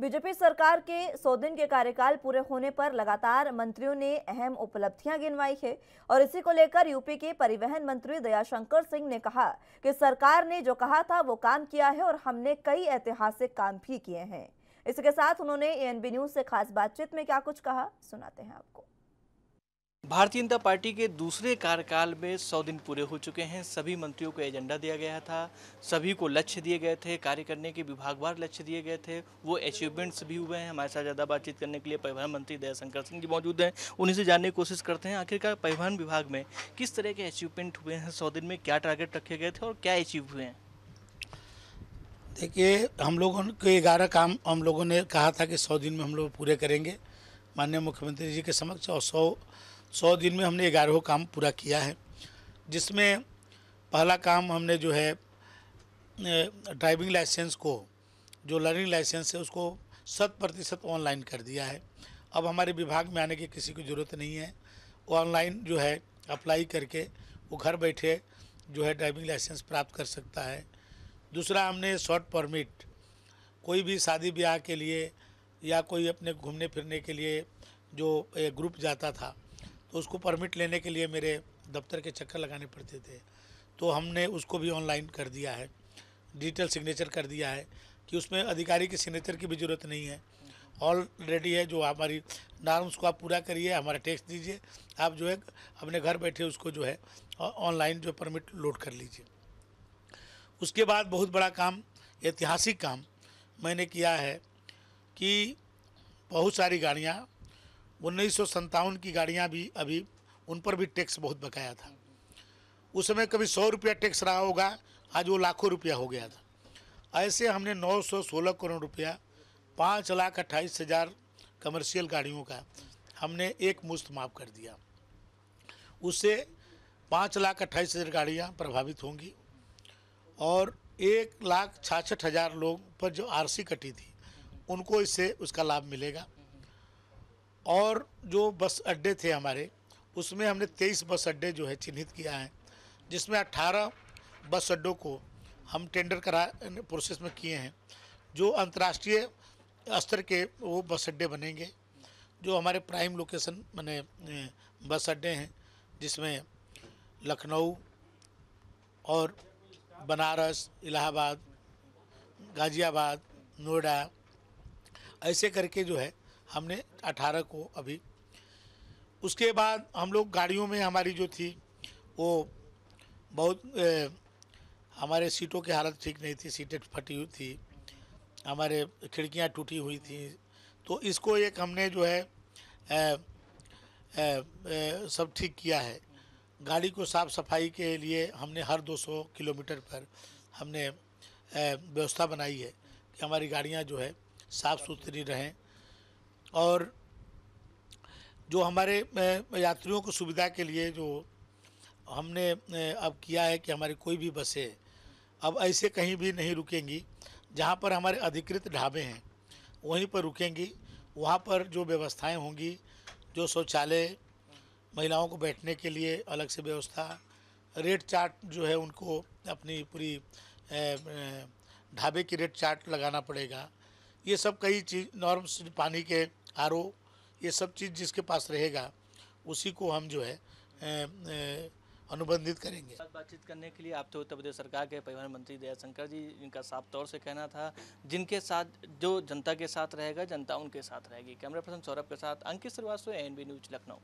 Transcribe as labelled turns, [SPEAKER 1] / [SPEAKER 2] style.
[SPEAKER 1] BJP सरकार के 100 दिन के कार्यकाल पूरे होने पर लगातार मंत्रियों ने अहम उपलब्धियां गिनवाई है और इसी को लेकर यूपी के परिवहन मंत्री दयाशंकर सिंह ने कहा कि सरकार ने जो कहा था वो काम किया है और हमने कई ऐतिहासिक काम भी किए हैं इसके साथ उन्होंने एएनबी न्यूज से खास बातचीत में क्या कुछ कहा सुनाते हैं आपको
[SPEAKER 2] भारतीय जनता पार्टी के दूसरे कार्यकाल में सौ दिन पूरे हो चुके हैं सभी मंत्रियों को एजेंडा दिया गया था सभी को लक्ष्य दिए गए थे कार्य करने के विभागवार लक्ष्य दिए गए थे वो अचीवमेंट्स भी हुए हैं हमारे साथ ज़्यादा बातचीत करने के लिए परिवहन मंत्री दयाशंकर सिंह जी मौजूद हैं उन्हीं से जानने की कोशिश करते हैं आखिरकार परिवहन विभाग में किस तरह के अचीवमेंट हुए हैं सौ दिन में क्या टारगेट रखे गए थे और
[SPEAKER 1] क्या अचीव हुए हैं देखिए हम लोगों के ग्यारह काम हम लोगों ने कहा था कि सौ दिन में हम लोग पूरे करेंगे माननीय मुख्यमंत्री जी के समक्ष और सौ सौ दिन में हमने ग्यारहों काम पूरा किया है जिसमें पहला काम हमने जो है ड्राइविंग लाइसेंस को जो लर्निंग लाइसेंस है उसको शत प्रतिशत ऑनलाइन कर दिया है अब हमारे विभाग में आने की किसी की ज़रूरत नहीं है ऑनलाइन जो है अप्लाई करके वो घर बैठे जो है ड्राइविंग लाइसेंस प्राप्त कर सकता है दूसरा हमने शॉर्ट परमिट कोई भी शादी ब्याह के लिए या कोई अपने घूमने फिरने के लिए जो ग्रुप जाता था तो उसको परमिट लेने के लिए मेरे दफ्तर के चक्कर लगाने पड़ते थे तो हमने उसको भी ऑनलाइन कर दिया है डिजिटल सिग्नेचर कर दिया है कि उसमें अधिकारी के सिग्नेचर की भी ज़रूरत नहीं है ऑलरेडी है जो हमारी नॉर्म्स को आप पूरा करिए हमारा टैक्स दीजिए आप जो है अपने घर बैठे उसको जो है ऑनलाइन जो परमिट लोड कर लीजिए उसके बाद बहुत बड़ा काम ऐतिहासिक काम मैंने किया है कि बहुत सारी गाड़ियाँ उन्नीस की गाड़ियाँ भी अभी उन पर भी टैक्स बहुत बकाया था उस समय कभी सौ रुपया टैक्स रहा होगा आज वो लाखों रुपया हो गया था ऐसे हमने 916 करोड़ रुपया पाँच लाख अट्ठाईस हज़ार कमर्शियल गाड़ियों का हमने एक मुश्त माफ़ कर दिया उससे पाँच लाख अट्ठाईस हज़ार गाड़ियाँ प्रभावित होंगी और एक लाख छाछठ हज़ार लोग पर जो आरसी कटी थी उनको इससे उसका लाभ मिलेगा और जो बस अड्डे थे हमारे उसमें हमने 23 बस अड्डे जो है चिन्हित किया है जिसमें 18 बस अड्डों को हम टेंडर करा प्रोसेस में किए हैं जो अंतर्राष्ट्रीय स्तर के वो बस अड्डे बनेंगे जो हमारे प्राइम लोकेशन मैंने बस अड्डे हैं जिसमें लखनऊ और बनारस इलाहाबाद गाज़ियाबाद नोएडा ऐसे करके जो है हमने 18 को अभी उसके बाद हम लोग गाड़ियों में हमारी जो थी वो बहुत ए, हमारे सीटों की हालत ठीक नहीं थी सीटें फटी हुई थी हमारे खिड़कियां टूटी हुई थी तो इसको एक हमने जो है ए, ए, सब ठीक किया है गाड़ी को साफ़ सफाई के लिए हमने हर 200 किलोमीटर पर हमने व्यवस्था बनाई है कि हमारी गाड़ियाँ जो है साफ़ सुथरी रहें और जो हमारे यात्रियों को सुविधा के लिए जो हमने अब किया है कि हमारी कोई भी बसें अब ऐसे कहीं भी नहीं रुकेंगी जहाँ पर हमारे अधिकृत ढाबे हैं वहीं पर रुकेंगी वहाँ पर जो व्यवस्थाएं होंगी जो शौचालय महिलाओं को बैठने के लिए अलग से व्यवस्था रेट चार्ट जो है उनको अपनी पूरी ढाबे की रेट चार्ट लगाना पड़ेगा ये सब कई चीज़ नॉर्म्स पानी के आर ये सब चीज़ जिसके पास रहेगा उसी को हम जो है ए, ए, अनुबंधित करेंगे
[SPEAKER 2] बातचीत करने के लिए आप तो उत्तर प्रदेश सरकार के परिवहन मंत्री दयाशंकर जी इनका साफ तौर से कहना था जिनके साथ जो जनता के साथ रहेगा जनता उनके साथ रहेगी कैमरा पर्सन सौरभ के साथ अंकित श्रीवास्तव एन न्यूज लखनऊ